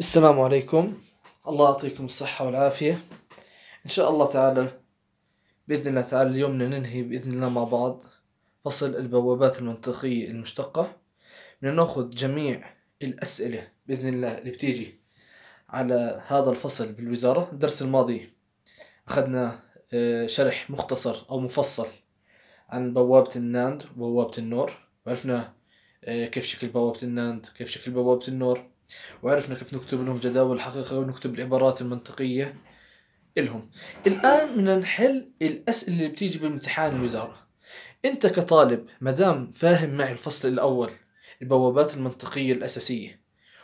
السلام عليكم الله يعطيكم الصحة والعافية إن شاء الله تعالى بإذن الله تعالى اليوم ننهي بإذن الله مع بعض فصل البوابات المنطقية المشتقة بدنا ناخذ جميع الأسئلة بإذن الله اللي بتيجي على هذا الفصل بالوزارة الدرس الماضي أخذنا آه، شرح مختصر أو مفصل عن بوابة الناند وبوابة النور وعرفنا آه، كيف شكل بوابة الناند كيف شكل بوابة النور وعرفنا كيف نكتب لهم جداول الحقيقة ونكتب العبارات المنطقية إلهم الآن بدنا نحل الأسئلة اللي بتيجي بامتحان الوزارة أنت كطالب مدام فاهم معي الفصل الأول البوابات المنطقية الأساسية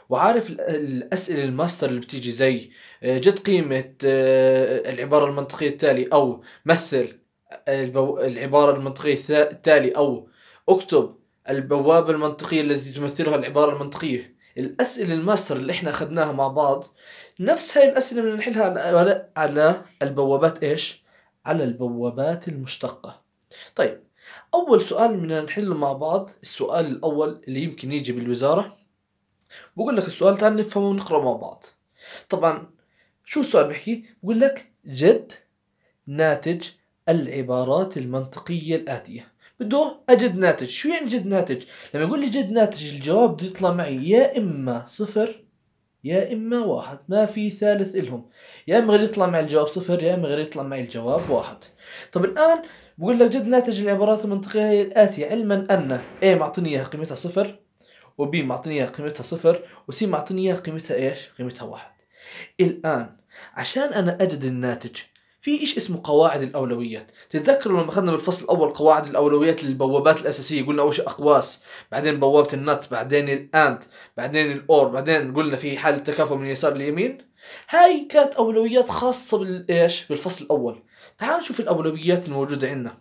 وعارف الأسئلة الماستر اللي بتيجي زي آه، جد قيمة آه، العبارة المنطقية التالي أو مثل آه، العبارة المنطقية التالي أو اكتب البوابة المنطقية التي تمثلها العبارة المنطقية الاسئله الماستر اللي احنا اخذناها مع بعض نفس هاي الاسئله بدنا نحلها على على البوابات ايش على البوابات المشتقه طيب اول سؤال بدنا نحله مع بعض السؤال الاول اللي يمكن يجي بالوزاره بقول لك السؤال تعال نفهمه ونقراه مع بعض طبعا شو السؤال بحكي بقول لك جد ناتج العبارات المنطقيه الاتيه بده اجد ناتج شو يعني جد ناتج لما يقول لي جد ناتج الجواب بده يطلع معي يا اما صفر يا اما واحد ما في ثالث الهم يا اما غير يطلع معي الجواب صفر يا اما غير يطلع معي الجواب واحد طب الان بقول لك جد ناتج العبارات المنطقيه هي الاتيه علما ان A معطيني اياها قيمتها صفر B معطيني اياها قيمتها صفر C معطيني اياها قيمتها ايش قيمتها واحد الان عشان انا اجد الناتج في إيش اسمه قواعد الأولويات تتذكروا لما أخذنا بالفصل الأول قواعد الأولويات للبوابات الأساسية قلنا أول شيء أقواس بعدين بوابة النت بعدين الانت بعدين الأور بعدين قلنا في حالة تكافؤ من اليسار لليمين هاي كانت أولويات خاصة بالإيش بالفصل الأول تعالوا نشوف الأولويات الموجودة عندنا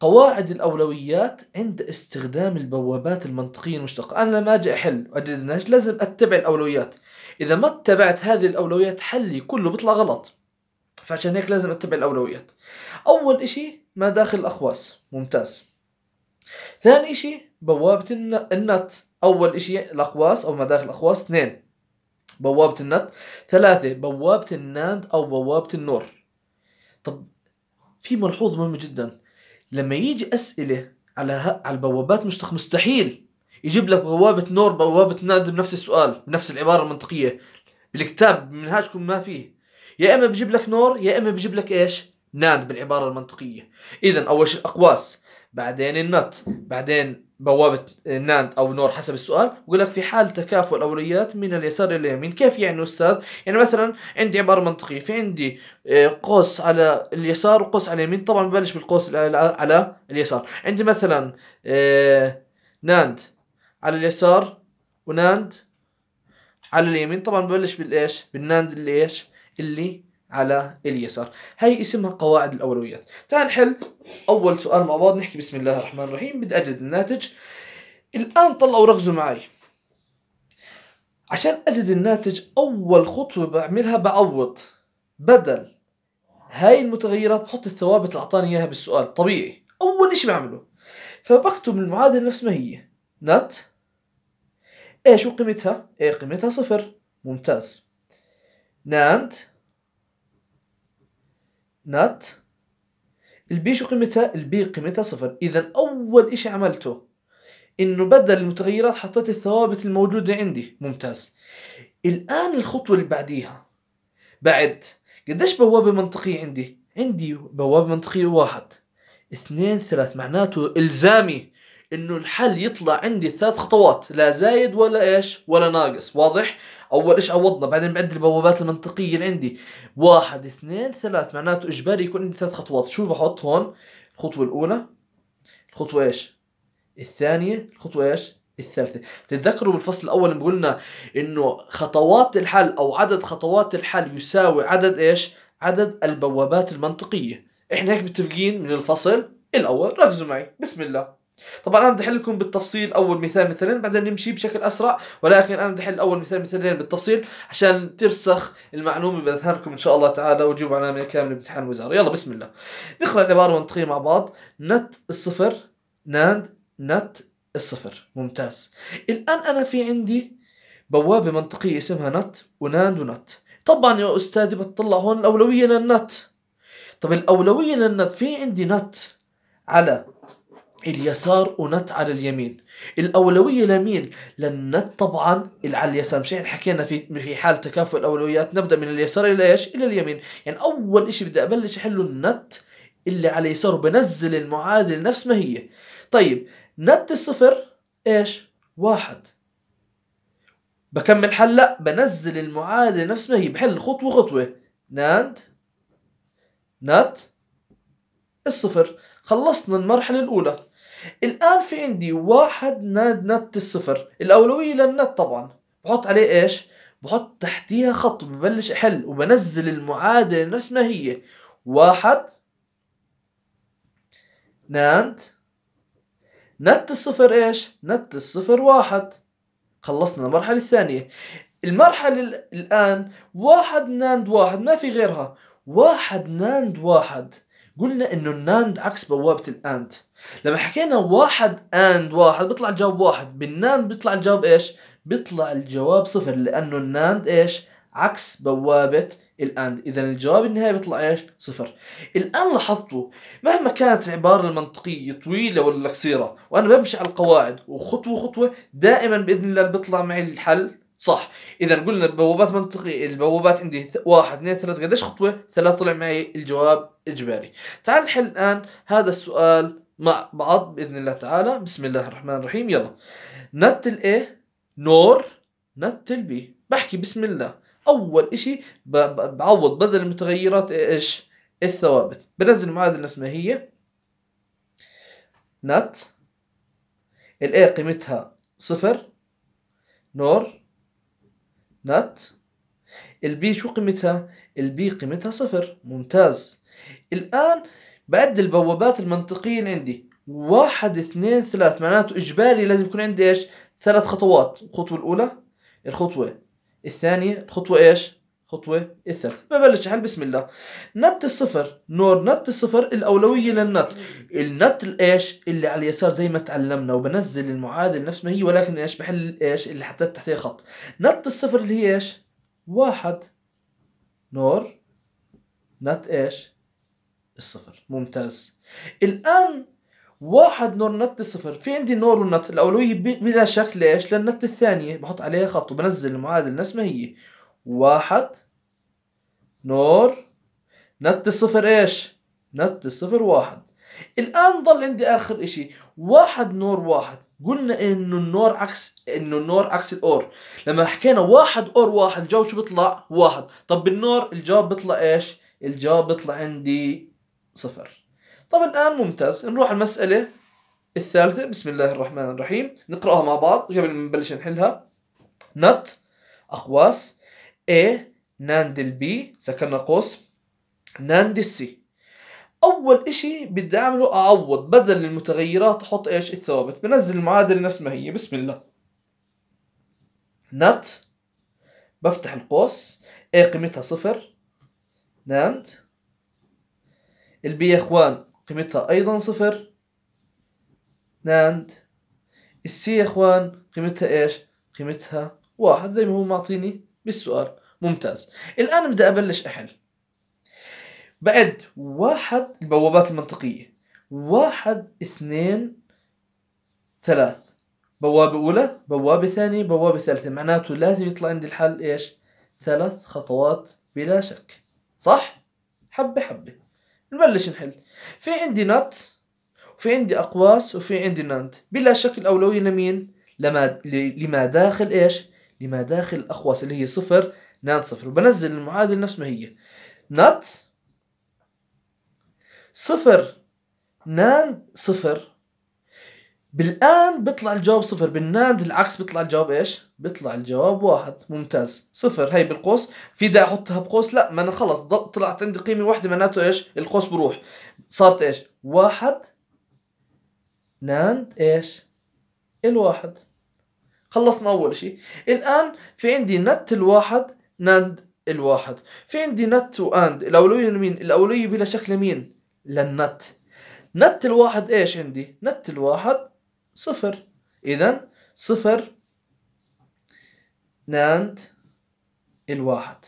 قواعد الأولويات عند استخدام البوابات المنطقية المشتقة أنا لما أجي أحل وأجد لازم أتبع الأولويات إذا ما اتبعت هذه الأولويات حلي كله بيطلع غلط فعشان هيك لازم اتبع الاولويات اول اشي ما داخل الاخواس ممتاز ثاني اشي بوابة النت اول اشي الاقواس او ما داخل الاقواس اثنين بوابة النت ثلاثة بوابة الناند او بوابة النور طب في ملحوظ مهم جدا لما يجي اسئلة على على البوابات مش مستحيل يجيب لك بوابة نور بوابة ناند بنفس السؤال بنفس العبارة المنطقية بالكتاب منهاجكم ما فيه يا اما بجيب لك نور يا اما بجيب لك ايش ناند بالعباره المنطقيه اذا اول شيء الاقواس بعدين النت بعدين بوابة ناند أو نور حسب السؤال بقول لك في حال تكافؤ الأولويات من اليسار إلى اليمين كيف يعني أستاذ؟ يعني مثلا عندي عبارة منطقية في عندي آه، قوس على اليسار وقوس على اليمين طبعا ببلش بالقوس على اليسار عندي مثلا آه، ناند على اليسار وناند على اليمين طبعا ببلش بالإيش؟ بالناند اللي إيش؟ اللي على اليسار هاي اسمها قواعد الأولويات تعال نحل أول سؤال مع بعض نحكي بسم الله الرحمن الرحيم بدي أجد الناتج الآن طلعوا ركزوا معي عشان أجد الناتج أول خطوة بعملها بعوض بدل هاي المتغيرات بحط الثوابت اللي أعطاني إياها بالسؤال طبيعي أول إشي بعمله فبكتب المعادلة نفس ما هي نت إيش وقيمتها؟ إيه قيمتها صفر ممتاز نانت نات البي شو قيمتها؟ البي قيمتها صفر إذا أول إشي عملته إنه بدل المتغيرات حطيت الثوابت الموجودة عندي ممتاز الآن الخطوة اللي بعديها بعد قديش بوابة منطقية عندي؟ عندي بوابة منطقية واحد اثنين ثلاث معناته إلزامي انه الحل يطلع عندي ثلاث خطوات لا زايد ولا ايش ولا ناقص واضح اول ايش عوضنا بعدين بعد البوابات المنطقيه اللي عندي واحد اثنين ثلاث معناته اجباري يكون عندي ثلاث خطوات شو بحط هون الخطوه الاولى الخطوه ايش الثانيه الخطوه ايش الثالثه تتذكروا بالفصل الاول قلنا انه خطوات الحل او عدد خطوات الحل يساوي عدد ايش عدد البوابات المنطقيه احنا هيك متفقين من الفصل الاول ركزوا معي بسم الله طبعا انا بدي احل لكم بالتفصيل اول مثال مثلين بعدين نمشي بشكل اسرع ولكن انا بدي احل اول مثال مثلين بالتفصيل عشان ترسخ المعلومه باذهانكم ان شاء الله تعالى وتجيبوا علامه كامله بامتحان الوزاره يلا بسم الله نقرا العباره المنطقيه مع بعض نت الصفر ناند نت الصفر ممتاز الان انا في عندي بوابه منطقيه اسمها نت وناند ونت طبعا يا استاذي بتطلع هون الاولويه للنت طب الاولويه للنت في عندي نت على اليسار ونت على اليمين الأولوية لمين؟ للنت طبعا اللي على اليسار مش حكينا في في حال تكافؤ الأولويات نبدأ من اليسار إلى إيش؟ إلى اليمين يعني أول إشي بدي أبلش أحله النت اللي على اليسار وبنزل المعادلة نفس ما هي طيب نت الصفر إيش؟ واحد بكمل حل لا بنزل المعادلة نفس ما هي بحل خطوة خطوة ناند نت الصفر خلصنا المرحلة الأولى الآن في عندي واحد ناد نت الصفر الأولوية للنت طبعا بحط عليه إيش بحط تحتيها خط ببلش أحل وبنزل المعادلة نفس ما هي واحد ناند نت الصفر إيش نت الصفر واحد خلصنا المرحلة الثانية المرحلة الآن واحد ناند واحد ما في غيرها واحد ناند واحد قلنا انه الناند عكس بوابه الاند لما حكينا واحد اند واحد بيطلع الجواب واحد بالناند بيطلع الجواب ايش بيطلع الجواب صفر لانه الناند ايش عكس بوابه الاند إذا الجواب النهائي بيطلع إيش؟ صفر الآن لاحظتوا مهما كانت العبارة المنطقية طويلة ولا قصيرة وأنا بمشي على القواعد وخطوة خطوة دائما بإذن الله بيطلع معي الحل صح اذا قلنا البوابات منطقي البوابات عندي واحد اثنين ثلاث قديش خطوة ثلاث طلع معي الجواب اجباري تعال نحل الان هذا السؤال مع بعض باذن الله تعالى بسم الله الرحمن الرحيم يلا نتل A نور نتل B بحكي بسم الله اول اشي بعوض بدل المتغيرات ايش الثوابت بنزل معادلة اسمها هي نت A قيمتها صفر نور not البي شو قيمتها؟ البي قيمتها صفر ممتاز الآن بعد البوابات المنطقية اللي عندي واحد اثنين ثلاث معناته إجباري لازم يكون عندي إيش؟ ثلاث خطوات الخطوة الأولى الخطوة الثانية الخطوة إيش؟ خطوة الثالثة ببلش حل بسم الله نت الصفر نور نت الصفر الأولوية للنت النت الإيش اللي على اليسار زي ما تعلمنا وبنزل المعادلة نفس ما هي ولكن إيش بحل الإيش اللي حطيت تحتها خط نت الصفر اللي هي إيش واحد نور نت إيش الصفر ممتاز الآن واحد نور نت صفر في عندي نور ونت الأولوية بلا شك ليش للنت الثانية بحط عليها خط وبنزل المعادلة نفس ما هي واحد نور نت الصفر ايش نت الصفر واحد الان ضل عندي اخر اشي واحد نور واحد قلنا انه النور عكس انه النور عكس الاور لما حكينا واحد اور واحد الجواب شو بيطلع واحد طب بالنور الجواب بيطلع ايش الجواب بيطلع عندي صفر طب الان ممتاز نروح المسألة الثالثة بسم الله الرحمن الرحيم نقرأها مع بعض قبل ما نبلش نحلها نت أقواس A ناند البي سكرنا قوس ناند السي اول اشي بدي اعمله اعوض بدل المتغيرات احط ايش الثوابت بنزل المعادله نفس ما هي بسم الله نت بفتح القوس اي قيمتها صفر ناند البي يا اخوان قيمتها ايضا صفر ناند السي يا اخوان قيمتها ايش قيمتها واحد زي ما هو معطيني بالسؤال ممتاز الآن بدي أبلش أحل بعد واحد البوابات المنطقية واحد اثنين ثلاث بوابة أولى بوابة ثانية بوابة ثالثة معناته لازم يطلع عندي الحل إيش ثلاث خطوات بلا شك صح حبة حبة نبلش نحل في عندي نت وفي عندي أقواس وفي عندي ناند بلا شك الأولوية لمين لما لما داخل إيش لما داخل الأقواس اللي هي صفر ناقص صفر وبنزل المعادلة نفس ما هي ناقص صفر ناند صفر بالآن بيطلع الجواب صفر بالناند العكس بيطلع الجواب ايش؟ بيطلع الجواب واحد ممتاز صفر هي بالقوس في داعي احطها بقوس لا ما انا خلص طلعت عندي قيمة واحدة معناته ايش؟ القوس بروح صارت ايش؟ واحد ناند ايش؟ الواحد خلصنا اول شيء الان في عندي نت الواحد ناند الواحد في عندي نت واند الاولويه لمين الاولويه بلا شكل مين للنت نت الواحد ايش عندي نت الواحد صفر اذا صفر ناند الواحد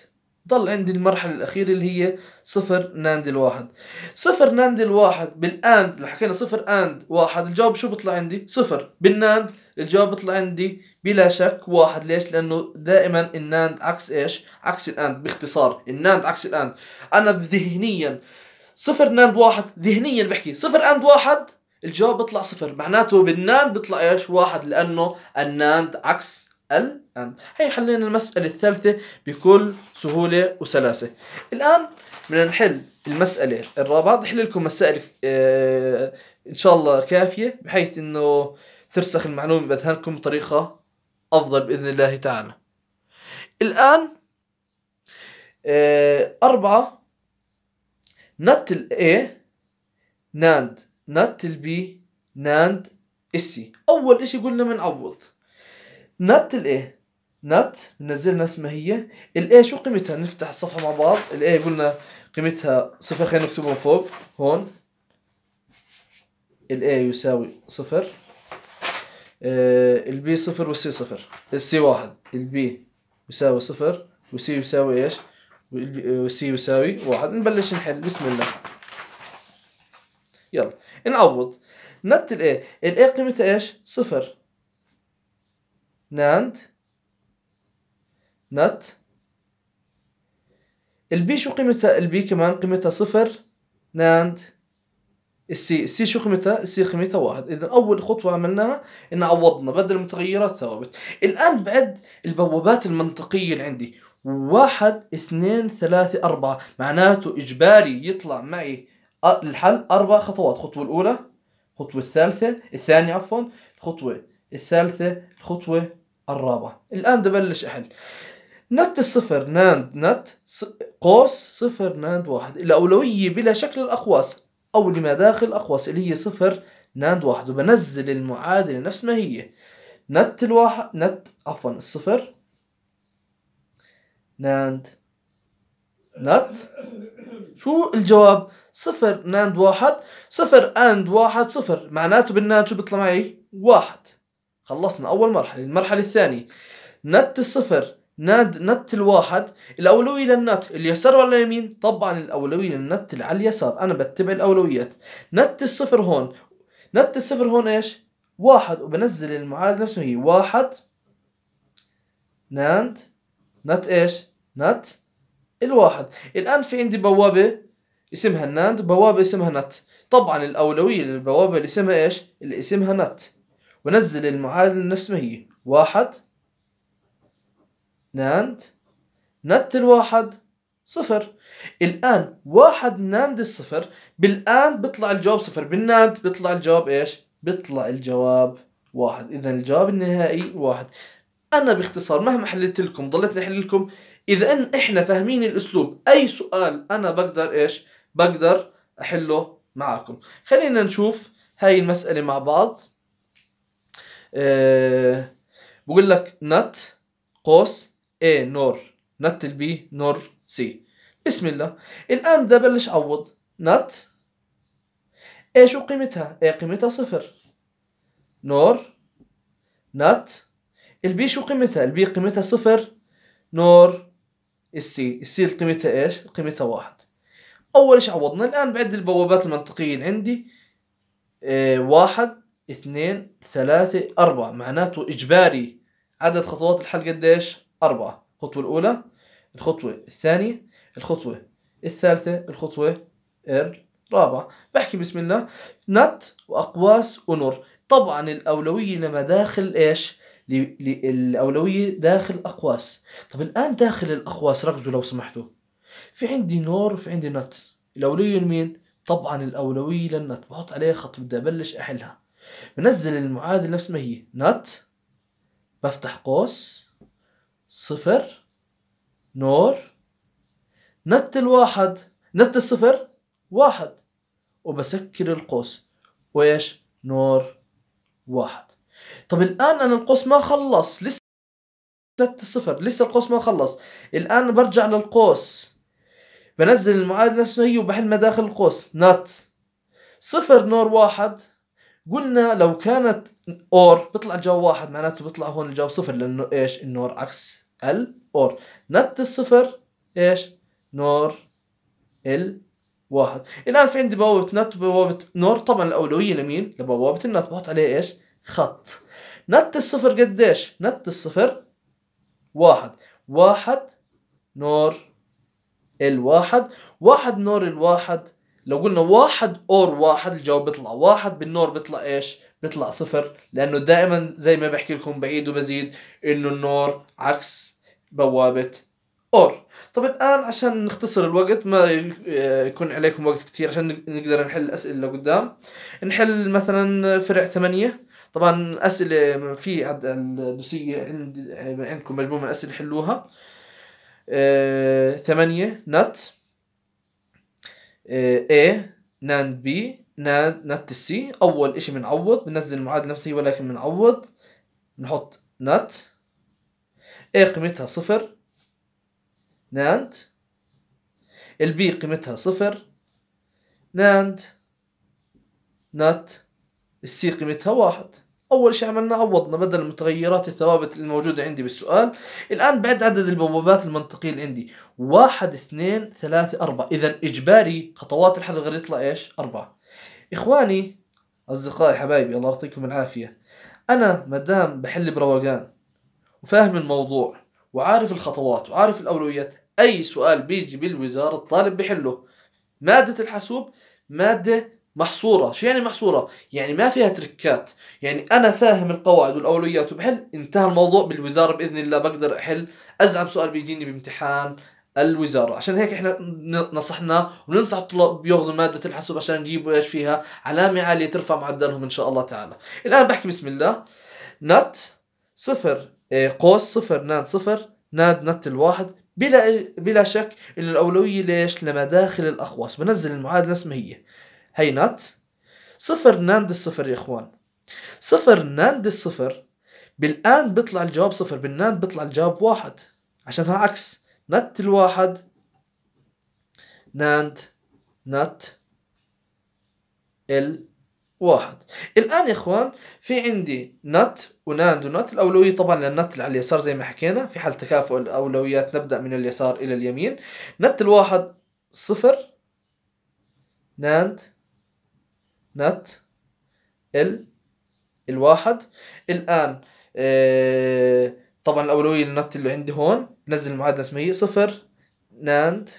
ضل عندي المرحلة الأخيرة اللي هي صفر ناند الواحد صفر ناند الواحد بالآند اللي حكينا صفر آند واحد الجواب شو بطلع عندي صفر بالناند الجواب بطلع عندي بلا شك واحد ليش لأنه دائما الناند عكس إيش عكس الآند باختصار الناند عكس الآند أنا ذهنيا صفر ناند واحد ذهنيا بحكي صفر آند واحد الجواب بيطلع صفر معناته بالناند بيطلع ايش واحد لانه الناند عكس ال الآن هي حلينا المسألة الثالثة بكل سهولة وسلاسة الآن بدنا نحل المسألة الرابعة بحل لكم مسائل آه إن شاء الله كافية بحيث إنه ترسخ المعلومة بأذهانكم بطريقة أفضل بإذن الله تعالى الآن آه أربعة نت ال A ناند نت ال B ناند السي أول إشي قلنا بنعوض نت الاي نت نزلنا اسمها ما هي الاي شو قيمتها نفتح الصفحه مع بعض الاي قلنا قيمتها صفر خلينا نكتبها فوق هون الاي يساوي صفر آه، البي صفر والسي صفر السي واحد البي يساوي صفر والسي يساوي ايش والسي آه، يساوي واحد نبلش نحل بسم الله يلا نعوض نت الاي الاي قيمتها ايش صفر نانت نت البي شو قيمتها البي كمان قيمتها صفر ناند السي السي شو قيمتها السي قيمتها واحد اذا اول خطوه عملناها ان عوضنا بدل المتغيرات ثوابت الان بعد البوابات المنطقيه اللي عندي واحد اثنين ثلاثة أربعة معناته إجباري يطلع معي الحل أربع خطوات الخطوة الأولى الخطوة الثالثة الثانية عفوا الخطوة الثالثة الخطوة الرابعة الآن بدي أحل نت الصفر ناند نت قوس صفر ناند واحد الأولوية بلا شكل الأقواس أو لما داخل الأقواس اللي هي صفر ناند واحد وبنزل المعادلة نفس ما هي نت الواحد نت عفوا الصفر ناند نت شو الجواب صفر ناند واحد صفر اند واحد صفر معناته بالناند شو بيطلع معي واحد خلصنا أول مرحلة المرحلة الثانية نت الصفر ناد نت الواحد الأولوية للنت اليسار ولا اليمين طبعا الأولوية للنت اللي على اليسار أنا بتبع الأولويات نت الصفر هون نت الصفر هون إيش واحد وبنزل المعادلة نفسها هي واحد ناند نت إيش نت الواحد الآن في عندي بوابة اسمها ناند بوابة اسمها نت طبعا الأولوية للبوابة اللي اسمها إيش اللي اسمها نت ونزل المعادلة نفس ما هي واحد ناند نت الواحد صفر الآن واحد ناند الصفر بالآن بيطلع الجواب صفر بالناند بيطلع الجواب إيش بيطلع الجواب واحد إذا الجواب النهائي واحد أنا باختصار مهما حللت لكم ضليت أحل لكم إذا أن إحنا فاهمين الأسلوب أي سؤال أنا بقدر إيش بقدر أحله معاكم خلينا نشوف هاي المسألة مع بعض آه، بقول لك نت قوس A إيه، نور نت البي نور سي بسم الله الآن بدي أبلش أعوض نت A شو قيمتها؟ A إيه، قيمتها صفر نور نت البي شو قيمتها؟ البي قيمتها صفر نور السي السي قيمتها ايش؟ قيمتها واحد أول شيء عوضنا الآن بعد البوابات المنطقية اللي عندي آه واحد اثنين ثلاثة أربعة معناته إجباري عدد خطوات الحل قديش؟ أربعة الخطوة الأولى الخطوة الثانية الخطوة الثالثة الخطوة الرابعة بحكي بسم الله نت وأقواس ونور طبعا الأولوية لما داخل إيش؟ الأولوية داخل الأقواس طب الآن داخل الأقواس ركزوا لو سمحتوا في عندي نور وفي عندي نت الأولوية لمين؟ طبعا الأولوية للنت بحط عليها خط بدي أبلش أحلها بنزل المعادلة نفس ما هي نت بفتح قوس صفر نور نت الواحد نت الصفر واحد وبسكر القوس وإيش نور واحد طب الآن أنا القوس ما خلص لسه نت الصفر لسه القوس ما خلص الآن برجع للقوس بنزل المعادلة ما هي وبحل ما داخل القوس نت صفر نور واحد قلنا لو كانت اور بيطلع الجواب واحد معناته بيطلع هون الجواب صفر لانه ايش النور عكس الاور نت الصفر ايش نور الواحد الان في عندي بوابه نت بوابه نور طبعا الاولويه لمين لبوابه النت بحط عليه ايش خط نت الصفر قديش نت الصفر واحد واحد نور الواحد واحد نور الواحد لو قلنا واحد اور واحد الجواب بيطلع واحد بالنور بيطلع ايش بيطلع صفر لانه دائما زي ما بحكي لكم بعيد وبزيد انه النور عكس بوابه اور طب الان عشان نختصر الوقت ما يكون عليكم وقت كثير عشان نقدر نحل الاسئله لقدام نحل مثلا فرع ثمانية طبعا اسئله في عند الدوسيه عند عندكم مجموعه من الاسئله حلوها آه، ثمانية نت آه، A NAND B NAND NAT C أول إشي بنعوض بنزل المعادلة نفسها ولكن بنعوض بنحط NAT A قيمتها صفر NAND البي قيمتها صفر NAND NAT السي قيمتها واحد اول شيء عملنا عوضنا بدل المتغيرات الثوابت الموجودة عندي بالسؤال الان بعد عدد البوابات المنطقية اللي عندي واحد اثنين ثلاثة اربعة اذا اجباري خطوات الحل غير يطلع ايش اربعة اخواني اصدقائي حبايبي الله يعطيكم العافية انا مدام بحل بروقان وفاهم الموضوع وعارف الخطوات وعارف الاولويات اي سؤال بيجي بالوزارة الطالب بحله مادة الحاسوب مادة محصورة شو يعني محصورة؟ يعني ما فيها تركات يعني أنا فاهم القواعد والأولويات وبحل انتهى الموضوع بالوزارة بإذن الله بقدر أحل أزعم سؤال بيجيني بامتحان الوزارة عشان هيك احنا نصحنا وننصح الطلاب ياخذوا مادة الحاسوب عشان يجيبوا ايش فيها علامة عالية ترفع معدلهم ان شاء الله تعالى الآن بحكي بسم الله نت صفر إيه، قوس صفر ناد صفر ناد نت الواحد بلا بلا شك انه الاولويه ليش؟ لمداخل الاقواس بنزل المعادله اسمها هي هي هينات صفر ناند الصفر يا اخوان صفر ناند الصفر بالان بيطلع الجواب صفر بالناند بيطلع الجواب واحد عشانها عكس نت الواحد ناند نت ال واحد الآن يا إخوان في عندي نت وناند ونت الأولوية طبعا للنت اللي على اليسار زي ما حكينا في حال تكافؤ الأولويات نبدأ من اليسار إلى اليمين نت الواحد صفر ناند نت ال الواحد الآن آه طبعا الأولوية للنت اللي عندي هون بنزل المعادلة اسمها صفر ناند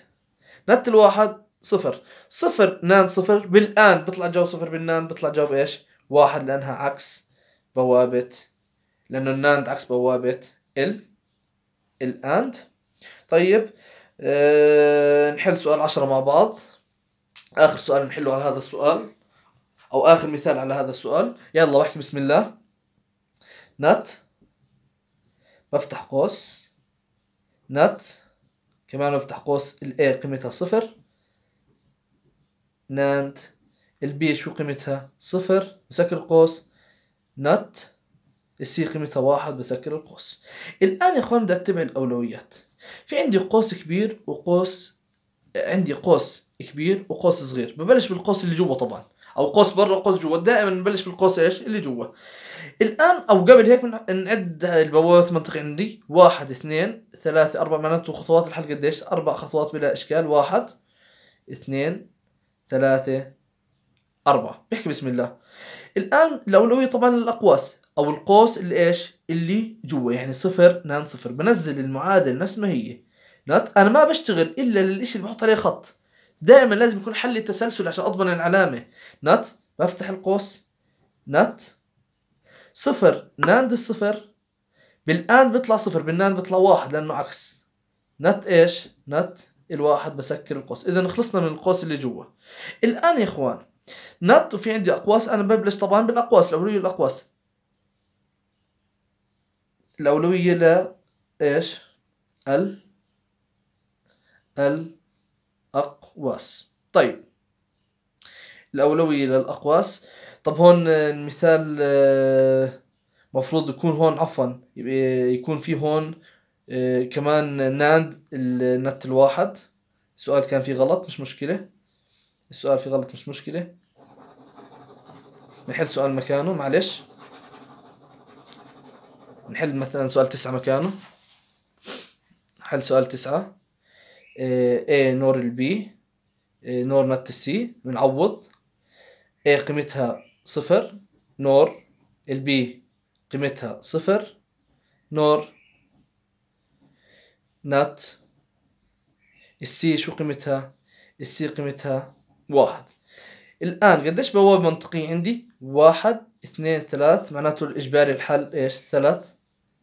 نت الواحد صفر صفر ناند صفر بالآن بيطلع جواب صفر بالناند بيطلع جواب ايش؟ واحد لأنها عكس بوابة لأنه الناند عكس بوابة ال الآند طيب أه نحل سؤال عشرة مع بعض آخر سؤال نحله على هذا السؤال أو آخر مثال على هذا السؤال يلا بحكي بسم الله نت بفتح قوس نت كمان بفتح قوس ال A قيمتها صفر ناند ال B شو قيمتها صفر بسكر القوس نت C قيمتها واحد بسكر القوس الآن يا اخوان بدي أتبع الأولويات في عندي قوس كبير وقوس عندي قوس كبير وقوس صغير ببلش بالقوس اللي جوا طبعا او قوس برا قوس جوا دائما نبلش بالقوس ايش اللي جوا الان او قبل هيك نعد البوابات المنطق عندي واحد اثنين ثلاثة أربعة معناته خطوات الحلقة قديش أربع خطوات بلا إشكال واحد اثنين ثلاثة أربعة بحكي بسم الله الآن الأولوية طبعا للأقواس أو القوس اللي إيش اللي جوا يعني صفر نان صفر بنزل المعادلة نفس ما هي أنا ما بشتغل إلا للإشي اللي بحط عليه خط دائما لازم يكون حل التسلسل عشان اضمن العلامه نت بفتح القوس نت صفر ناند الصفر بالاند بيطلع صفر بالناند بيطلع واحد لانه عكس نت ايش نت الواحد بسكر القوس اذا خلصنا من القوس اللي جوا الان يا اخوان نت وفي عندي اقواس انا ببلش طبعا بالاقواس الاولويه للاقواس الاولويه ل ايش ال ال الأقواس طيب الأولوية للأقواس طب هون آه، المثال آه، مفروض يكون هون عفوا يكون في هون آه، كمان ناند النت الواحد السؤال كان فيه غلط مش مشكلة السؤال فيه غلط مش مشكلة نحل سؤال مكانه معلش نحل مثلا سؤال تسعة مكانه حل سؤال تسعة A نور البي إيه، نور نت السي بنعوض A إيه، قيمتها صفر نور البي قيمتها صفر نور نت السي شو قيمتها السي قيمتها واحد الآن قديش بوابة منطقية عندي واحد اثنين ثلاث معناته الإجباري الحل إيش ثلاث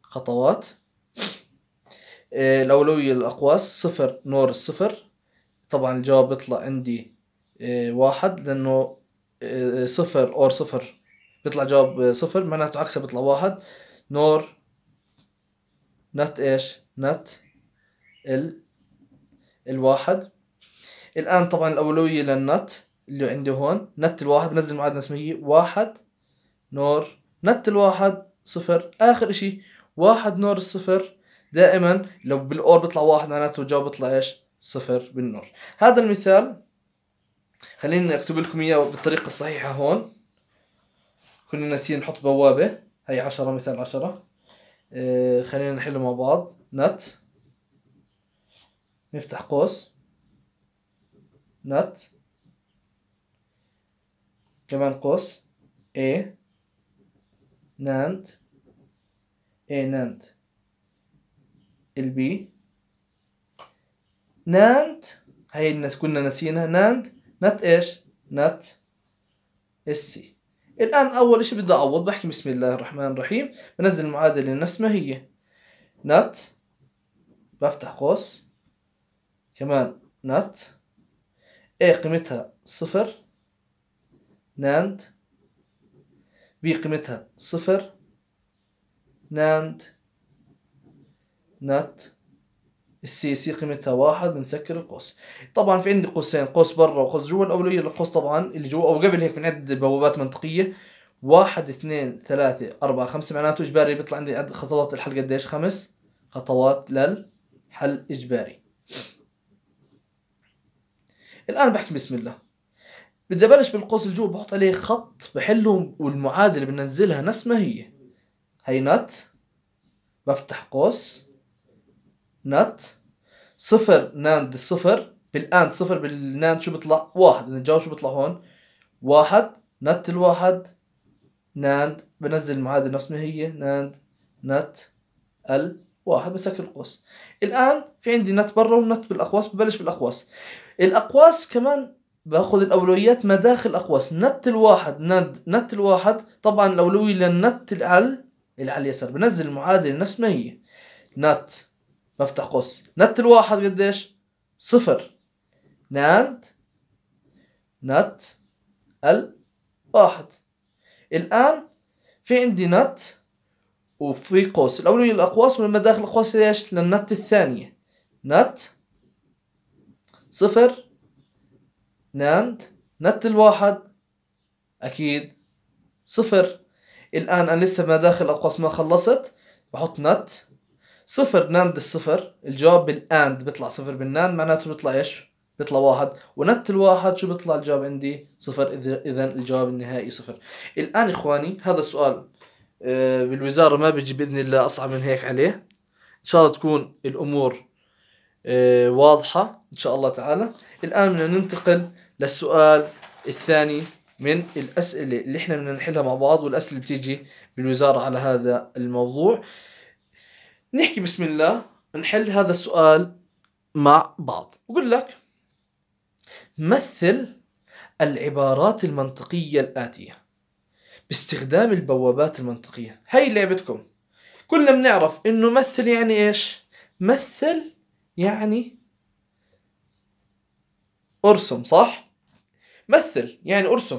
خطوات إيه، الأولوية للأقواس صفر نور الصفر طبعا الجواب بيطلع عندي آه، واحد لأنه آه، صفر أور صفر بيطلع جواب صفر معناته عكسها بيطلع واحد نور نت ايش نت ال الواحد الآن طبعا الأولوية للنت اللي عندي هون نت الواحد بنزل معادلة اسمها واحد نور نت الواحد صفر آخر إشي واحد نور الصفر دائما لو بالأور بيطلع واحد معناته الجواب بيطلع إيش صفر بالنور هذا المثال خليني اكتب لكم اياه بالطريقه الصحيحه هون كنا ناسيين نحط بوابه هي عشرة مثال عشرة آه، خلينا نحله مع بعض نت نفتح قوس نت كمان قوس A ناند A ناند البي نانت هاي الناس كنا نسينا نانت نت ايش نت اس الآن أول شيء بدي أعوض بحكي بسم الله الرحمن الرحيم بنزل المعادلة نفس ما هي نت بفتح قوس كمان نت اي قيمتها صفر ناند بي قيمتها صفر ناند نت السي سي قيمتها واحد بنسكر القوس طبعا في عندي قوسين قوس برا وقوس جوا الأولوية للقوس طبعا اللي جوا أو قبل هيك بنعد بوابات منطقية واحد اثنين ثلاثة أربعة خمسة معناته إجباري بيطلع عندي عد خطوات الحل قديش خمس خطوات للحل إجباري الآن بحكي بسم الله بدي أبلش بالقوس الجوا بحط عليه خط بحله والمعادلة بنزلها نفس ما هي هي نت بفتح قوس نت صفر ناند صفر بالاند صفر بالناند شو بيطلع واحد اذا الجواب شو بيطلع هون واحد نت الواحد ناند بنزل المعادلة نفس ما هي ناند نت ال واحد بسكر القوس الآن في عندي نت برا ونت بالأقواس ببلش بالأقواس الأقواس كمان باخذ الأولويات ما داخل الأقواس نت الواحد ناند نت الواحد طبعا الأولوية للنت العل العل اليسار بنزل المعادلة نفس ما هي نت بفتح قوس نت الواحد قديش صفر ناند نت الواحد الآن في عندي نت وفي قوس الأولي للأقواس من داخل الأقواس ليش للنت الثانية نت صفر ناند نت الواحد أكيد صفر الآن أنا لسه ما داخل الأقواس ما خلصت بحط نت صفر ناند الصفر الجواب بالاند بيطلع صفر بالناند معناته بيطلع ايش؟ بيطلع واحد ونت الواحد شو بيطلع الجواب عندي؟ صفر اذا الجواب النهائي صفر. الان اخواني هذا السؤال آه، بالوزاره ما بيجي باذن الله اصعب من هيك عليه. ان شاء الله تكون الامور آه، واضحه ان شاء الله تعالى. الان بدنا ننتقل للسؤال الثاني من الاسئله اللي احنا بدنا نحلها مع بعض والاسئله اللي بتيجي بالوزاره على هذا الموضوع. نحكي بسم الله نحل هذا السؤال مع بعض بقول لك مثل العبارات المنطقية الآتية باستخدام البوابات المنطقية هاي لعبتكم كلنا بنعرف انه مثل يعني ايش مثل يعني ارسم صح مثل يعني ارسم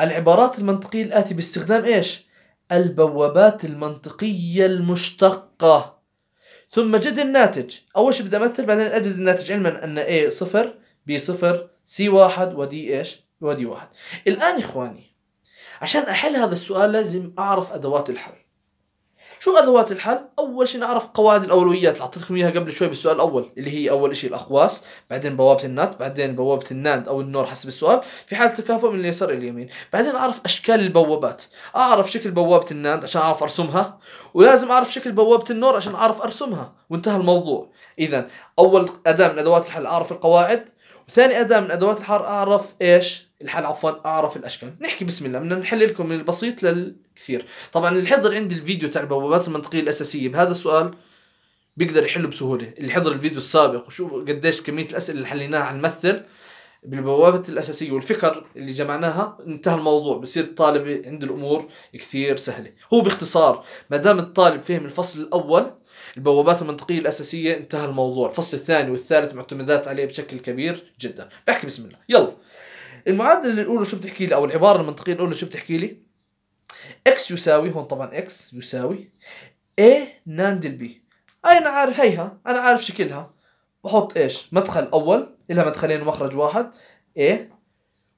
العبارات المنطقية الآتية باستخدام ايش البوابات المنطقية المشتقة ثم جد الناتج أول شيء بدي أمثل بعدين أجد الناتج علما أن A صفر B صفر C واحد D إيش D واحد الآن إخواني عشان أحل هذا السؤال لازم أعرف أدوات الحل شو ادوات الحل؟ اول شيء نعرف قواعد الاولويات اللي اعطيتكم اياها قبل شوي بالسؤال الاول اللي هي اول شيء الاقواس، بعدين بوابه النات، بعدين بوابه الناند او النور حسب السؤال، في حاله تكافؤ من اليسار الى اليمين، بعدين اعرف اشكال البوابات، اعرف شكل بوابه الناند عشان اعرف ارسمها، ولازم اعرف شكل بوابه النور عشان اعرف ارسمها، وانتهى الموضوع. اذا اول اداه من ادوات الحل اعرف القواعد، وثاني اداه من ادوات الحل اعرف ايش؟ الحل عفوا اعرف الاشكال نحكي بسم الله بدنا نحل لكم من البسيط للكثير طبعا اللي حضر عندي الفيديو تاع البوابات المنطقيه الاساسيه بهذا السؤال بيقدر يحله بسهوله اللي حضر الفيديو السابق وشوفوا قديش كميه الاسئله اللي حليناها على المثل بالبوابة الأساسية والفكر اللي جمعناها انتهى الموضوع بصير الطالب عند الأمور كثير سهلة هو باختصار ما دام الطالب فهم الفصل الأول البوابات المنطقية الأساسية انتهى الموضوع الفصل الثاني والثالث معتمدات عليه بشكل كبير جدا بحكي بسم الله يلا المعادله الاولى شو بتحكي لي او العباره المنطقيه الاولى شو بتحكي لي اكس يساوي هون طبعا اكس يساوي a ناند البي اي انا عارف هيها انا عارف شكلها بحط ايش مدخل اول لها مدخلين ومخرج واحد a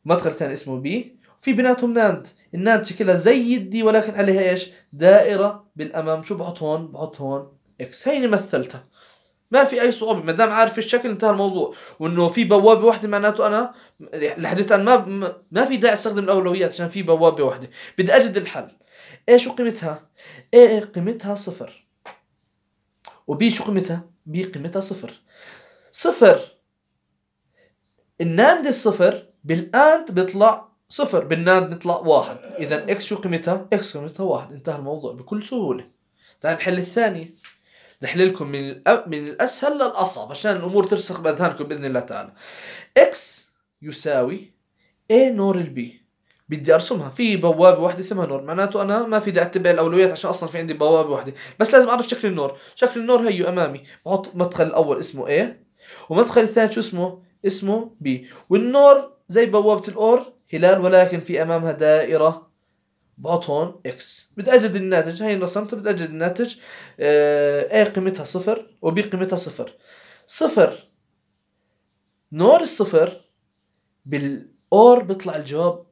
مدخل ثاني اسمه b في بيناتهم ناند الناند شكلها زي الدي ولكن عليها ايش دائره بالامام شو بحط هون بحط هون اكس هيني مثلتها ما في اي صعوبه ما دام عارف الشكل انتهى الموضوع وانه في بوابه واحده معناته انا لحد الان ما ما في داعي استخدم الاولويات عشان في بوابه واحده بدي اجد الحل ايه شو قيمتها ايه قيمتها صفر وبي شو قيمتها بي قيمتها صفر صفر الناند الصفر بالاند بيطلع صفر بالناند بيطلع واحد اذا اكس شو قيمتها اكس قيمتها واحد انتهى الموضوع بكل سهوله تعال نحل الثانيه نحل لكم من من الاسهل للاصعب عشان الامور ترسخ باذهانكم باذن الله تعالى اكس يساوي a نور البي بدي ارسمها في بوابه واحده اسمها نور معناته انا ما في بدي اتبع الاولويات عشان اصلا في عندي بوابه واحده بس لازم اعرف شكل النور شكل النور هيو امامي بحط مدخل الاول اسمه A ومدخل الثاني شو اسمه اسمه B والنور زي بوابه الاور هلال ولكن في امامها دائره باطون اكس بتأجد الناتج هي بدي بتأجد الناتج آه، A قيمتها صفر وبي قيمتها صفر صفر نور الصفر بالأور بيطلع الجواب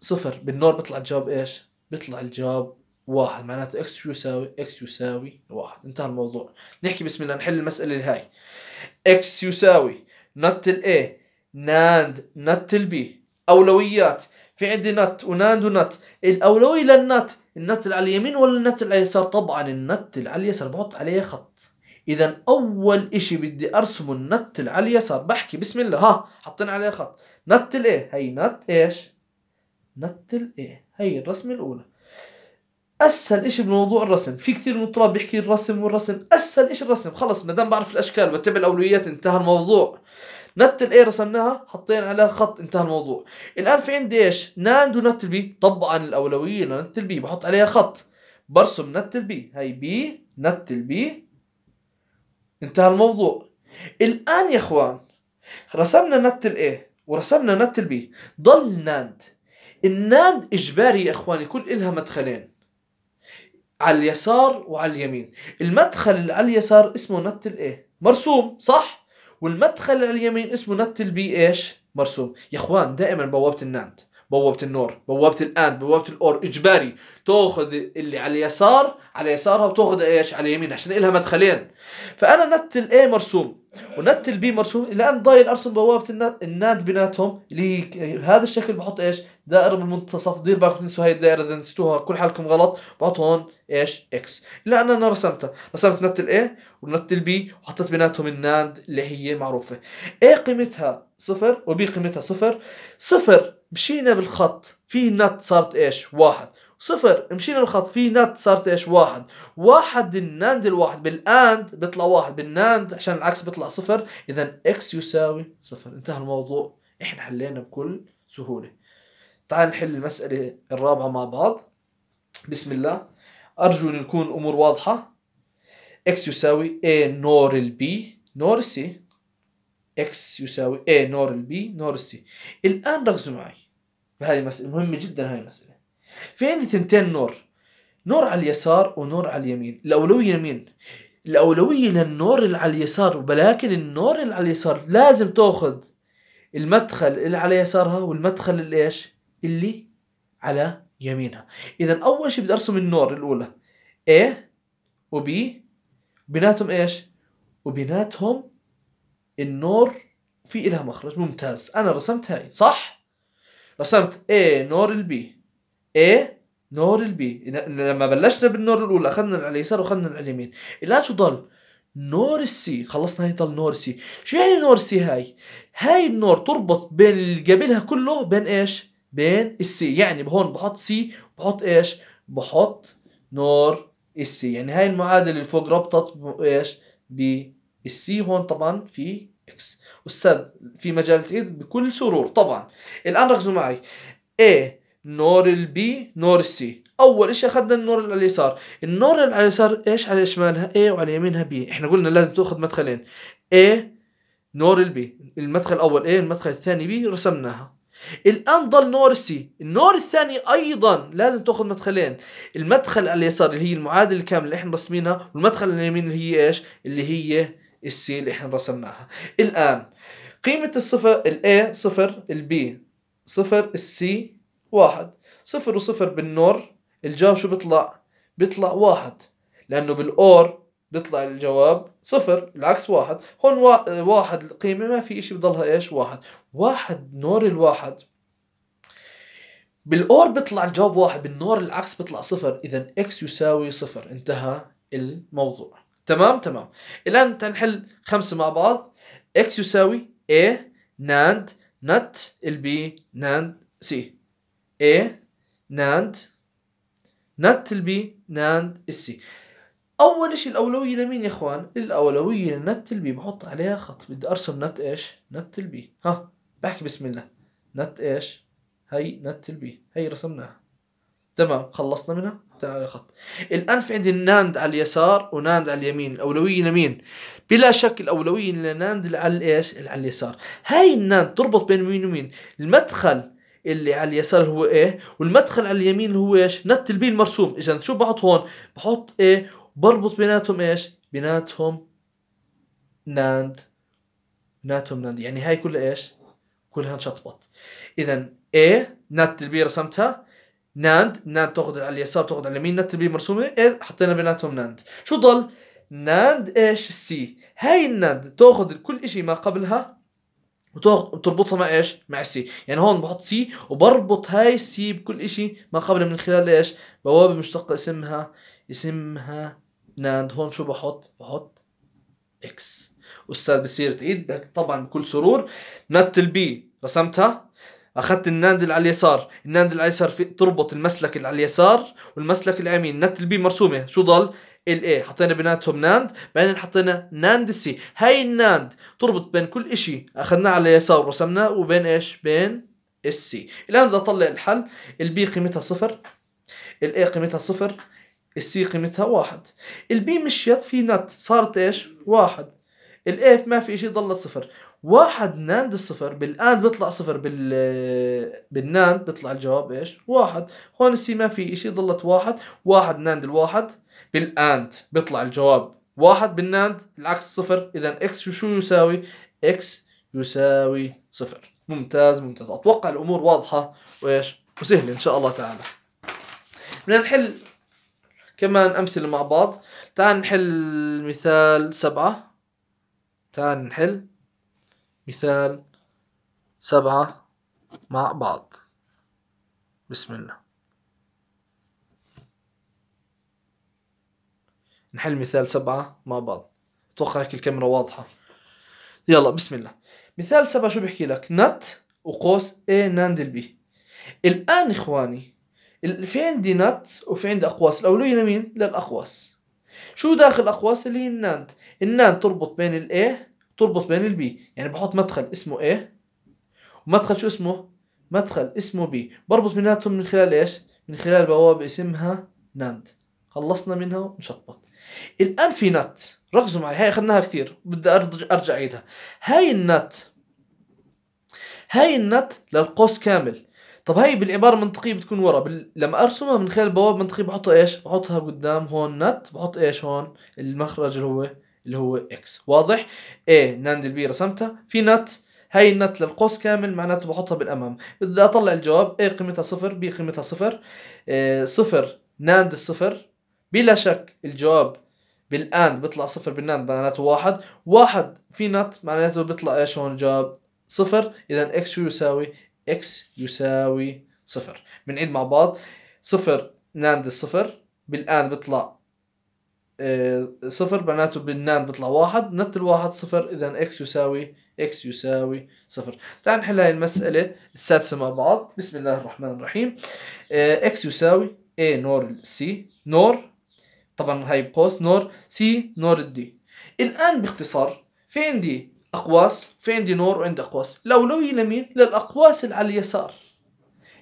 صفر بالنور بيطلع الجواب ايش؟ بيطلع الجواب واحد معناته اكس شو يساوي؟ اكس يساوي واحد انتهى الموضوع نحكي بسم الله نحل المسألة هاي اكس يساوي نت ال A ناند نت ال B أولويات في عندي نت وناند ونت الأولوية للنت النت اللي على اليمين ولا النت اللي على اليسار طبعا النت اللي على اليسار بحط عليه خط إذا أول إشي بدي أرسمه النت اللي على اليسار بحكي بسم الله ها حطينا عليه خط نت الإيه هي نت إيش نت الإيه هي الرسمة الأولى اسهل شيء بموضوع الرسم في كثير من الطلاب بيحكي الرسم والرسم اسهل شيء الرسم خلص ما دام بعرف الاشكال وتبع الاولويات انتهى الموضوع نت الاي رسمناها حطينا عليها خط انتهى الموضوع الان في عندي ايش ناند ونت البي طبعا الاولويه لنت البي بحط عليها خط برسم نت البي هي بي نت البي انتهى الموضوع الان يا اخوان رسمنا نت الاي ورسمنا نت البي ضل ناند الناند اجباري يا اخوان يكون لها مدخلين على اليسار وعلى اليمين المدخل اللي على اليسار اسمه نت الاي مرسوم صح والمدخل اليمين اسمه نت البي ايش مرسوم يا اخوان دائما بوابه الناند بوابه النور بوابه الان بوابه الاور اجباري تاخذ اللي على اليسار على يسارها وتاخذ ايش على اليمين عشان لها مدخلين فانا نت الاي مرسوم ونت البي مرسوم الان ضايل ارسم بوابه الناد بيناتهم اللي هذا الشكل بحط ايش دائره بالمنتصف دير بالكم تنسوا هاي الدائره اذا نسيتوها كل حالكم غلط بحط هون ايش اكس لان انا انا رسمتها رسمت نت الاي ونت البي وحطيت بيناتهم الناد اللي هي معروفه اي قيمتها صفر وبي قيمتها صفر صفر مشينا بالخط في نت صارت ايش واحد صفر مشينا بالخط في نت صارت ايش واحد واحد الناند الواحد بالاند بيطلع واحد بالناند عشان العكس بيطلع صفر اذا اكس يساوي صفر انتهى الموضوع احنا حلينا بكل سهولة تعال نحل المسألة الرابعة مع بعض بسم الله أرجو أن تكون الأمور واضحة اكس يساوي ايه نور البي نور السي X يساوي A نور ال B نور السي الآن ركزوا معي بهذه مسألة مهمة جدا هاي المسألة في عندي ثنتين نور نور على اليسار ونور على اليمين الأولوية لمين؟ الأولوية للنور اللي على اليسار ولكن النور اللي على اليسار لازم تأخذ المدخل اللي على يسارها والمدخل اللي ايش؟ اللي على يمينها إذا أول شيء بدي أرسم النور الأولى A وB بيناتهم ايش؟ وبيناتهم النور في إلها مخرج ممتاز أنا رسمت هاي صح؟ رسمت A نور البي A نور البي لما بلشنا بالنور الأولى أخذنا اللي على اليسار وأخذنا اللي على اليمين الآن شو ضل؟ نور السي خلصنا هي ضل نور سي شو يعني نور سي هاي؟ هاي النور تربط بين اللي قبلها كله بين إيش؟ بين السي يعني هون بحط سي بحط إيش؟ بحط نور السي يعني هاي المعادلة اللي فوق ربطت بإيش؟ بي السي هون طبعا في اكس والسد في مجال اذ بكل سرور طبعا الان ركزوا معي A نور البي نور السي اول شيء اخذنا النور اللي على اليسار النور اللي على اليسار ايش على شمالها A وعلى يمينها B احنا قلنا لازم تاخذ مدخلين A نور البي المدخل الاول A المدخل الثاني بي رسمناها الان ضل نور السي النور الثاني ايضا لازم تاخذ مدخلين المدخل على اليسار اللي هي المعادله الكامله اللي احنا رسمينها والمدخل على اليمين اللي هي ايش اللي هي السي اللي احنا رسمناها الآن قيمة الصفر الاي صفر البي صفر السي واحد صفر وصفر بالنور الجواب شو بيطلع بيطلع واحد لأنه بالأور بيطلع الجواب صفر العكس واحد هون واحد القيمة ما في اشي بضلها ايش واحد واحد نور الواحد بالأور بيطلع الجواب واحد بالنور العكس بيطلع صفر إذا إكس يساوي صفر انتهى الموضوع تمام تمام الآن تنحل خمسة مع بعض اكس يساوي a ناند نت البي ناند سي a ناند نت البي ناند السي اول شيء الاولويه لمين يا اخوان الاولويه لنت البي بحط عليها خط بدي ارسم نت ايش نت البي ها بحكي بسم الله نت ايش هي نت البي هي رسمناها تمام خلصنا منها على الخط الآن في عندي ناند على اليسار وناند على اليمين الأولوية لمين بلا شك الأولوية للناند على إيش على اليسار هاي الناند تربط بين مين ومين المدخل اللي على اليسار هو ايه والمدخل على اليمين هو ايش نت البي المرسوم اذا شو بحط هون بحط ايه بربط بيناتهم ايش بيناتهم ناند بيناتهم ناند يعني هاي كلها ايش كلها انشطبط اذا ايه نت البي رسمتها ناند ناند تاخذ على اليسار تاخذ على اليمين نت البي مرسومه إل إيه، حطينا بيناتهم ناند شو ضل ناند ايش السي هاي الناند تاخذ كل شيء ما قبلها وتربطها مع ايش؟ مع السي، يعني هون بحط سي وبربط هاي السي بكل شيء ما قبل من خلال ايش؟ بوابة مشتقة اسمها اسمها ناند، هون شو بحط؟ بحط اكس. أستاذ بصير تعيد طبعا بكل سرور نت البي رسمتها اخذت الناند اللي على اليسار الناند اللي على اليسار في... تربط المسلك اللي على اليسار والمسلك اليمين نت البي مرسومه شو ضل ال A حطينا بيناتهم ناند بعدين حطينا ناند سي هاي الناند تربط بين كل اشي اخذناه على اليسار ورسمناه وبين ايش بين السي الان بدي اطلع الحل البي قيمتها صفر الاي قيمتها صفر السي قيمتها واحد البي مشيت في نت صارت ايش واحد الاف ما في شيء ضلت صفر واحد ناند الصفر بالاند بيطلع صفر بال بالناند بيطلع الجواب ايش؟ واحد هون السي ما في اشي ضلت واحد واحد ناند الواحد بالاند بيطلع الجواب واحد بالناند العكس صفر اذا اكس شو يساوي؟ اكس يساوي صفر ممتاز ممتاز اتوقع الامور واضحه وايش؟ وسهله ان شاء الله تعالى بدنا نحل كمان امثله مع بعض تعال نحل مثال سبعه تعال نحل مثال سبعة مع بعض بسم الله نحل مثال سبعة مع بعض اتوقع هيك الكاميرا واضحة يلا بسم الله مثال سبعة شو بحكي لك نت وقوس A ناندل B الآن إخواني في عندي نت وفي عندي أقواس الأولوية لمين؟ للأقواس شو داخل الأقواس اللي هي الناند الناند تربط بين ال A تربط بين البي يعني بحط مدخل اسمه A ومدخل شو اسمه مدخل اسمه B بربط بيناتهم من خلال ايش من خلال بوابة اسمها ناند خلصنا منها ونشطبط الآن في نت ركزوا معي هاي أخذناها كثير بدي أرجع أعيدها هاي النت هاي النت للقوس كامل طب هاي بالعباره المنطقيه بتكون ورا بال... لما ارسمها من خلال بوابه منطقيه بحطها ايش بحطها قدام هون نت بحط ايش هون المخرج اللي هو اللي هو اكس واضح اي ناند البي رسمتها في نت هاي النت للقوس كامل معناته بحطها بالامام بدي اطلع الجواب a قيمتها صفر b قيمتها صفر إيه صفر ناند الصفر بلا شك الجواب بالاند بيطلع صفر بالناند معناته واحد واحد في نت معناته بيطلع ايش هون الجواب صفر اذا اكس شو يساوي اكس يساوي صفر بنعيد مع بعض صفر ناند الصفر بالان بيطلع آه، صفر معناته بالنان بيطلع واحد نت الواحد صفر اذا اكس يساوي اكس يساوي صفر تعال نحل هاي المسألة السادسة مع بعض بسم الله الرحمن الرحيم آه، اكس يساوي اي نور سي نور طبعا هاي بقوس نور سي نور دي الآن باختصار في عندي أقواس في عندي نور وعندي أقواس الأولوية لمين؟ للأقواس اللي على اليسار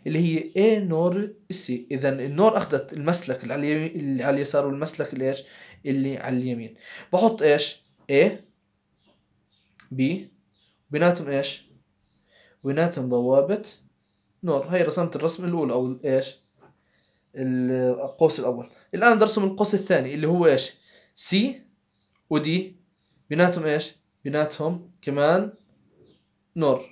اللي هي A نور سي اذا النور اخذت المسلك اللي على اليمين اللي على اليسار والمسلك اللي ايش اللي على اليمين بحط ايش A B بيناتهم ايش بيناتهم بوابة نور هي رسمت الرسم الاولى او ايش القوس الاول الان برسم القوس الثاني اللي هو ايش سي ودي بيناتهم ايش بيناتهم كمان نور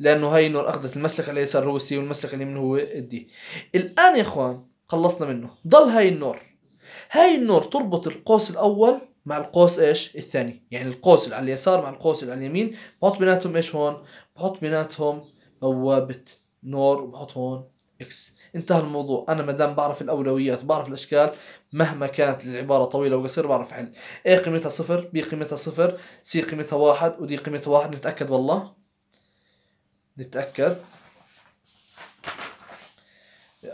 لأنه هاينور أخذت المسلك على اليسار هو السي والمسلك اليمين هو الدي الآن يا إخوان خلصنا منه ضل هاي النور هاي النور تربط القوس الأول مع القوس إيش الثاني يعني القوس اللي على اليسار مع القوس اللي على اليمين بحط بيناتهم إيش هون بحط بيناتهم بوابة نور وبحط هون اكس انتهى الموضوع انا ما دام بعرف الاولويات بعرف الاشكال مهما كانت العباره طويله وقصيره بعرف احل اي قيمتها صفر بي قيمتها صفر سي قيمتها واحد ودي قيمتها واحد نتاكد والله نتأكد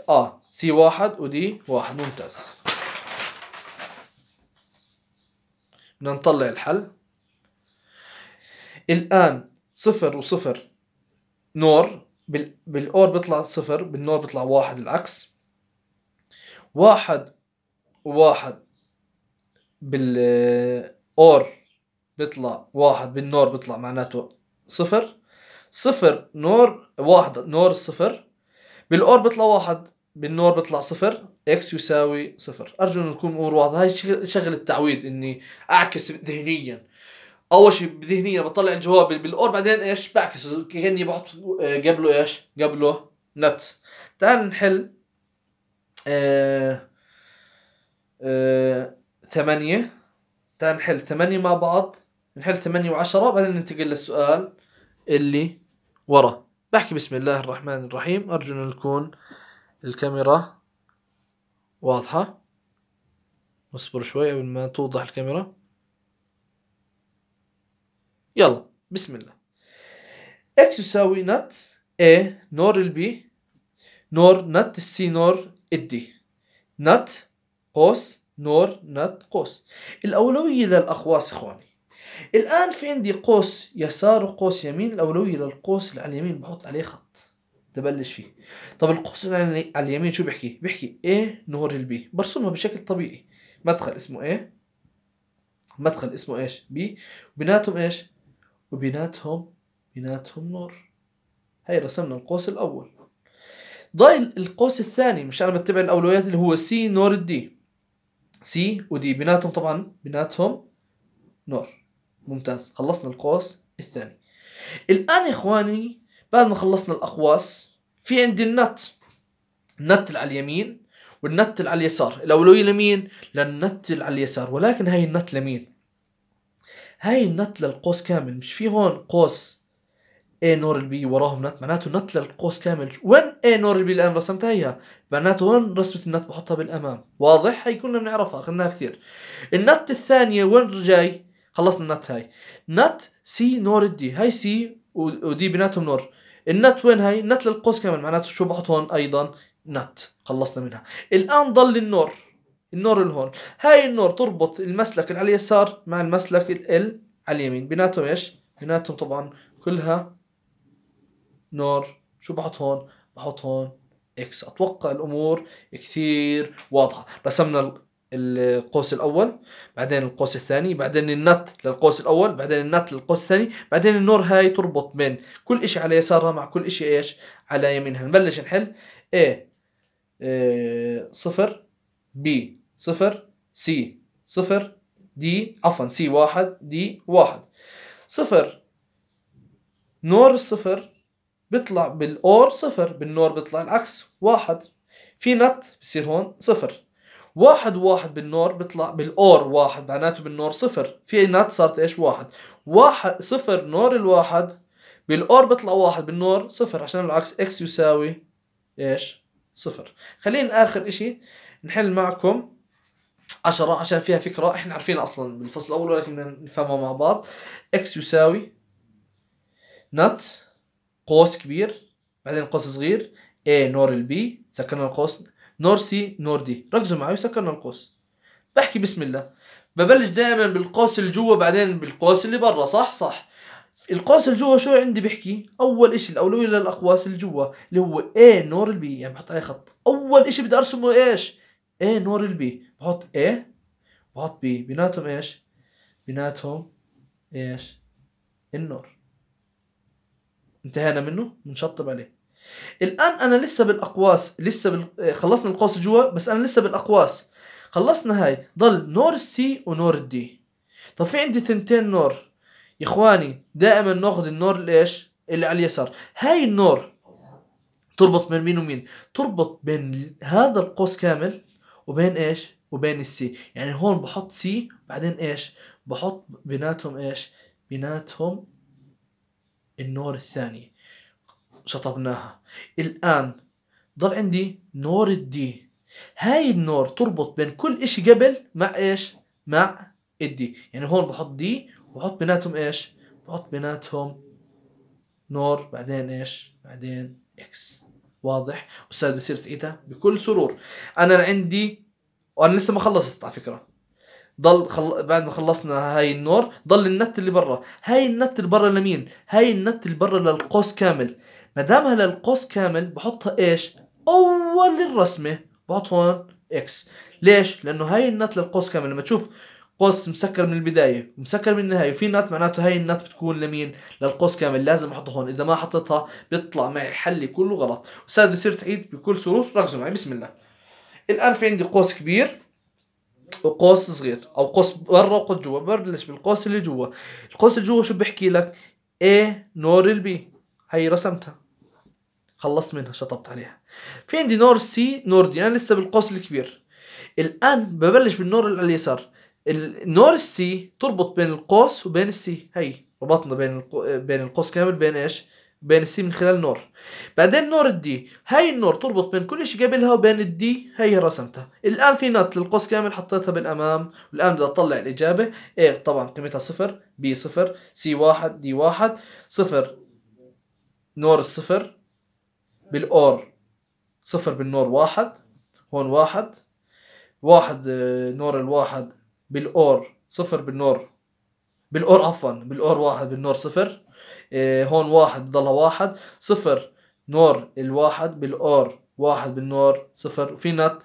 اه سي واحد ودي واحد ممتاز بدنا نطلع الحل الآن صفر وصفر نور بالأور بيطلع صفر بالنور بيطلع واحد العكس واحد وواحد بالأور بيطلع واحد بالنور بيطلع معناته صفر صفر نور واحد نور صفر بالأور بيطلع واحد بالنور بيطلع صفر اكس يساوي صفر ارجو ان تكون الامور واضحه هاي شغل التعويض اني اعكس ذهنيا اول شيء ذهنيا بطلع الجواب بالاور بعدين ايش بعكس كاني بحط آه، قبله ايش قبله نت تعال نحل آه، آه، ثمانية تعال نحل ثمانية مع بعض نحل ثمانية وعشرة بعدين ننتقل للسؤال اللي ورا بحكي بسم الله الرحمن الرحيم أرجو أن تكون الكاميرا واضحة اصبر شوي قبل ما توضح الكاميرا يلا بسم الله x يساوي نت A نور البي نور نت السي نور الدي نت قوس نور نت قوس الأولوية للأقواس إخواني الآن في عندي قوس يسار وقوس يمين الأولوية للقوس اللي على اليمين بحط عليه خط تبلش فيه طب القوس اللي على اليمين شو بحكي بحكي A ال البي برسمها بشكل طبيعي مدخل اسمه A مدخل اسمه ايش بي وبيناتهم ايش وبيناتهم بيناتهم نور هي رسمنا القوس الاول ضايل القوس الثاني مشان بتبع الاولويات اللي هو سي نور الدي سي ودي بيناتهم طبعا بيناتهم نور ممتاز خلصنا القوس الثاني الآن يا إخواني بعد ما خلصنا الأقواس في عندي النت النت اللي على اليمين والنت اللي على اليسار الأولوية لمين؟ للنت اللي على اليسار ولكن هاي النت لمين؟ هاي النت للقوس كامل مش في هون قوس A نور البي وراهم نت معناته نت للقوس كامل وين A نور البي الآن رسمتها هيها معناته وين رسمة النت بحطها بالأمام واضح هي كنا بنعرفها أخذناها كثير النت الثانية وين جاي خلصنا النت هاي نت سي نور دي هاي سي ودي بيناتهم نور النت وين هاي النت للقوس كمان معناته شو بحط هون ايضا نت خلصنا منها الان ضل النور النور اللي هون هاي النور تربط المسلك اللي على اليسار مع المسلك ال على اليمين بيناتهم ايش بيناتهم طبعا كلها نور شو بحط هون بحط هون اكس اتوقع الامور كثير واضحه رسمنا القوس الاول بعدين القوس الثاني بعدين النت للقوس الاول بعدين النت للقوس الثاني بعدين النور هاي تربط بين كل اشي على يسارها مع كل اشي ايش على يمينها نبلش نحل A آه، صفر B صفر C صفر D عفوا C واحد D واحد صفر نور الصفر بيطلع بالاور صفر بالنور بيطلع العكس واحد في نت بصير هون صفر واحد واحد بالنور بيطلع بالأور واحد معناته بالنور صفر في نات صارت إيش واحد واحد صفر نور الواحد بالأور بيطلع واحد بالنور صفر عشان العكس إكس يساوي إيش صفر خلينا آخر إشي نحل معكم عشرة عشان فيها فكرة احنا عارفينها اصلا بالفصل الاول ولكن بدنا نفهمها مع بعض اكس يساوي نات قوس كبير بعدين قوس صغير A نور البي سكرنا القوس نور سي نور دي ركزوا معي وسكرنا القوس بحكي بسم الله ببلش دائما بالقوس اللي جوا بعدين بالقوس اللي برا صح صح القوس اللي جوا شو عندي بحكي اول شيء الاولويه للاقواس اللي جوا اللي هو A نور البي يعني بحط عليه خط اول شيء بدي ارسمه ايش A نور البي بحط A بحط B بيناتهم ايش بيناتهم ايش النور انتهينا منه بنشطب عليه الآن أنا لسه بالأقواس لسه بال... آه، خلصنا القوس جوا بس أنا لسه بالأقواس خلصنا هاي ضل نور السي ونور الدي طب في عندي ثنتين نور يا إخواني دائما ناخذ النور الإيش اللي على اليسار هاي النور تربط بين مين ومين تربط بين هذا القوس كامل وبين إيش وبين السي يعني هون بحط سي بعدين إيش بحط بيناتهم إيش بيناتهم النور الثاني شطبناها الآن ضل عندي نور الدي هاي النور تربط بين كل اشي قبل مع ايش مع الدي يعني هون بحط دي وبحط بيناتهم ايش بحط بيناتهم نور بعدين ايش بعدين اكس واضح استاذ سيرت إيتا بكل سرور انا عندي وانا لسه ما خلصت على فكره ضل خل... بعد ما خلصنا هاي النور ضل النت اللي برا هاي النت اللي برا لمين هاي النت اللي برا للقوس كامل ما دامها للقوس كامل بحطها ايش؟ اول الرسمه بحط هون اكس ليش؟ لانه هاي النت للقوس كامل لما تشوف قوس مسكر من البدايه ومسكر من النهايه وفي نت معناته هاي النت بتكون لمين للقوس كامل لازم احطها هون اذا ما حطيتها بيطلع معي حلي كله غلط استاذ بصير تعيد بكل سرور ركزوا معي بسم الله الان في عندي قوس كبير وقوس صغير او قوس برا وقوس جوا ببلش بالقوس اللي جوا القوس اللي جوا شو بحكي لك A نور البي هي رسمتها خلصت منها شطبت عليها في عندي نور سي نور دي انا لسه بالقوس الكبير الان ببلش بالنور على اليسار النور السي تربط بين القوس وبين السي هي ربطنا بين القو... بين القوس كامل بين ايش بين السي من خلال نور بعدين نور الدي هاي النور تربط بين كل شيء قبلها وبين الدي هي رسمتها الان في نت للقوس كامل حطيتها بالامام والان بدي اطلع الاجابه ايه طبعا قيمتها صفر بي صفر سي واحد دي واحد صفر نور الصفر بالاور صفر بالنور واحد هون واحد واحد آه، نور الواحد بالاور صفر بالنور بالاور عفوا بالاور واحد بالنور صفر آه، هون واحد بضلها واحد صفر نور الواحد بالاور واحد بالنور صفر في نت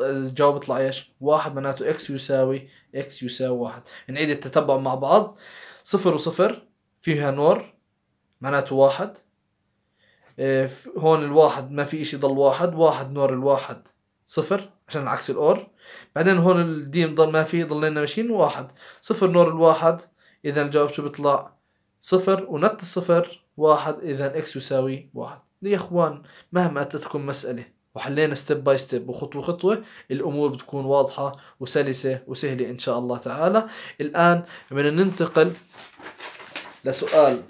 الجواب بيطلع ايش؟ واحد معناته اكس يساوي اكس يساوي واحد نعيد التتبع مع بعض صفر وصفر فيها نور معناته واحد إيه، هون الواحد ما في اشي ضل واحد واحد نور الواحد صفر عشان عكس الاور بعدين هون الديم ضل ما في ضلينا ماشيين واحد صفر نور الواحد اذا الجواب شو بيطلع صفر ونت الصفر واحد اذا اكس يساوي واحد يا اخوان مهما اتتكم مسألة وحلينا ستيب باي ستيب وخطوة خطوة الامور بتكون واضحة وسلسة وسهلة ان شاء الله تعالى الان بدنا ننتقل لسؤال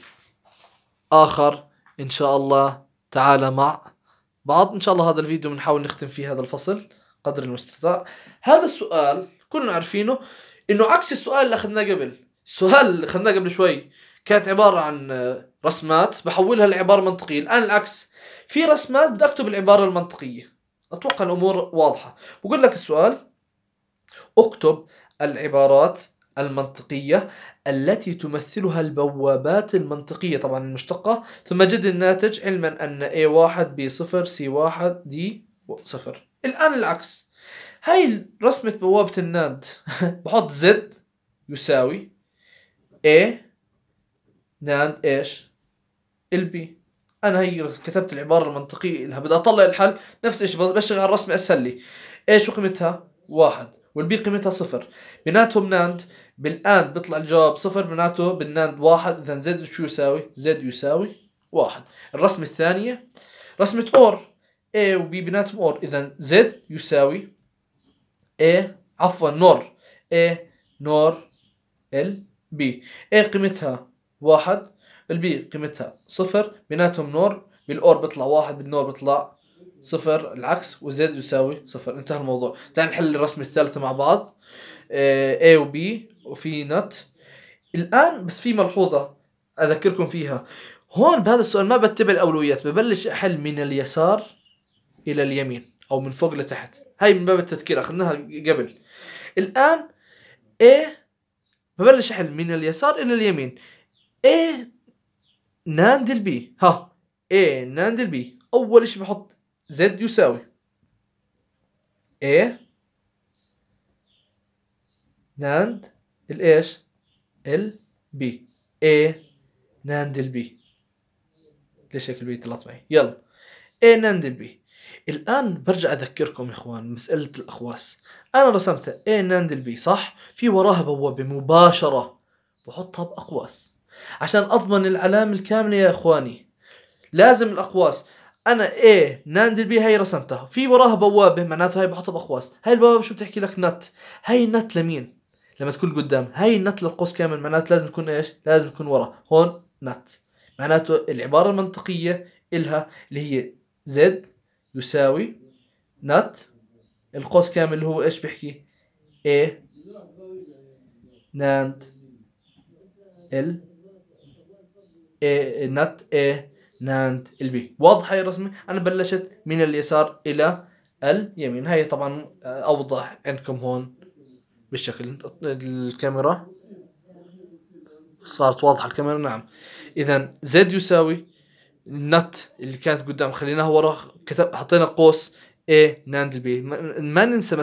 اخر ان شاء الله تعالى مع بعض ان شاء الله هذا الفيديو بنحاول نختم فيه هذا الفصل قدر المستطاع هذا السؤال كلنا عارفينه انه عكس السؤال اللي اخذناه قبل السؤال اللي اخذناه قبل شوي كانت عبارة عن رسمات بحولها لعبارة منطقية الآن العكس في رسمات بدي أكتب العبارة المنطقية أتوقع الأمور واضحة بقول لك السؤال اكتب العبارات المنطقية التي تمثلها البوابات المنطقية طبعا المشتقة ثم جد الناتج علما أن A1 B0 C1 D0 الآن العكس هاي رسمة بوابة الناد بحط Z يساوي A ناند ايش B انا هي كتبت العباره المنطقيه لها بدي اطلع الحل نفس الشيء بشتغل على الرسمه اسهل لي ايش قيمتها؟ واحد والبي قيمتها صفر بيناتهم ناند بالاند بيطلع الجواب صفر معناته بالناند واحد اذا زد شو يساوي؟ زد يساوي واحد الرسمة الثانية رسمة اور A و B بيناتهم اور اذا زد يساوي A عفوا نور A نور ال بي A قيمتها واحد البي قيمتها صفر بيناتهم نور بالاور بيطلع واحد بالنور بيطلع صفر العكس وزد يساوي صفر انتهى الموضوع تعال نحل الرسمة الثالثة مع بعض A و B وفي نت الان بس في ملحوظه اذكركم فيها هون بهذا السؤال ما بتبع الاولويات ببلش احل من اليسار الى اليمين او من فوق لتحت هاي من باب التذكير اخذناها قبل الان ايه ببلش احل من اليسار الى اليمين ايه ناندل بي ها ايه ناندل بي اول شيء بحط زد يساوي ايه ناند الايش ال بي اي ناند البي ليش هيك البي طلعت معي يلا اي ناند البي الآن برجع أذكركم يا إخوان مسألة الأخواس أنا رسمتها اي ناند البي صح في وراها بوابة مباشرة بحطها بأقواس عشان أضمن العلامة الكاملة يا إخواني لازم الأقواس أنا اي ناند البي هي رسمتها في وراها بوابة معناتها هي بحطها بأقواس هاي البوابة شو بتحكي لك نت هاي نت لمين لما تكون قدام هاي النت للقوس كامل معناته لازم تكون ايش لازم تكون ورا هون نت معناته العبارة المنطقية إلها اللي هي زد يساوي نت القوس كامل اللي هو ايش بيحكي A ناند ال نت A ناند البي واضحة هي الرسمة أنا بلشت من اليسار إلى اليمين هي طبعا أوضح عندكم هون بالشكل الكاميرا صارت واضحة الكاميرا نعم اذا زد يساوي النت اللي كانت قدام خليناها ورا كتب حطينا قوس A ناند B ما ننسى